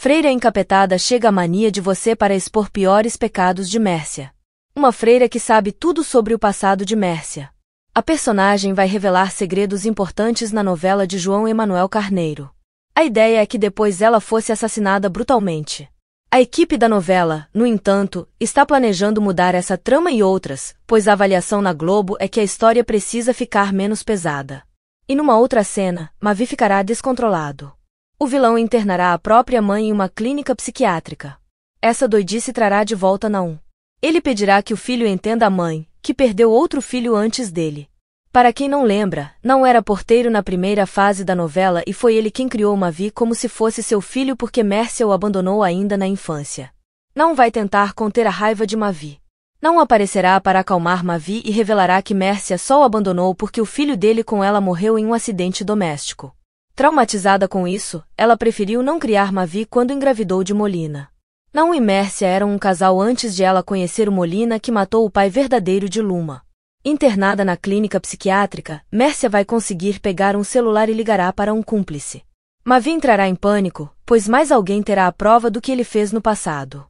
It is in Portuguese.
Freira encapetada chega a mania de você para expor piores pecados de Mércia. Uma freira que sabe tudo sobre o passado de Mércia. A personagem vai revelar segredos importantes na novela de João Emanuel Carneiro. A ideia é que depois ela fosse assassinada brutalmente. A equipe da novela, no entanto, está planejando mudar essa trama e outras, pois a avaliação na Globo é que a história precisa ficar menos pesada. E numa outra cena, Mavi ficará descontrolado. O vilão internará a própria mãe em uma clínica psiquiátrica. Essa doidice trará de volta Naum. Ele pedirá que o filho entenda a mãe, que perdeu outro filho antes dele. Para quem não lembra, não era porteiro na primeira fase da novela e foi ele quem criou Mavi como se fosse seu filho porque Mércia o abandonou ainda na infância. Não vai tentar conter a raiva de Mavi. Não aparecerá para acalmar Mavi e revelará que Mércia só o abandonou porque o filho dele com ela morreu em um acidente doméstico. Traumatizada com isso, ela preferiu não criar Mavi quando engravidou de Molina. Não e Mércia eram um casal antes de ela conhecer o Molina que matou o pai verdadeiro de Luma. Internada na clínica psiquiátrica, Mércia vai conseguir pegar um celular e ligará para um cúmplice. Mavi entrará em pânico, pois mais alguém terá a prova do que ele fez no passado.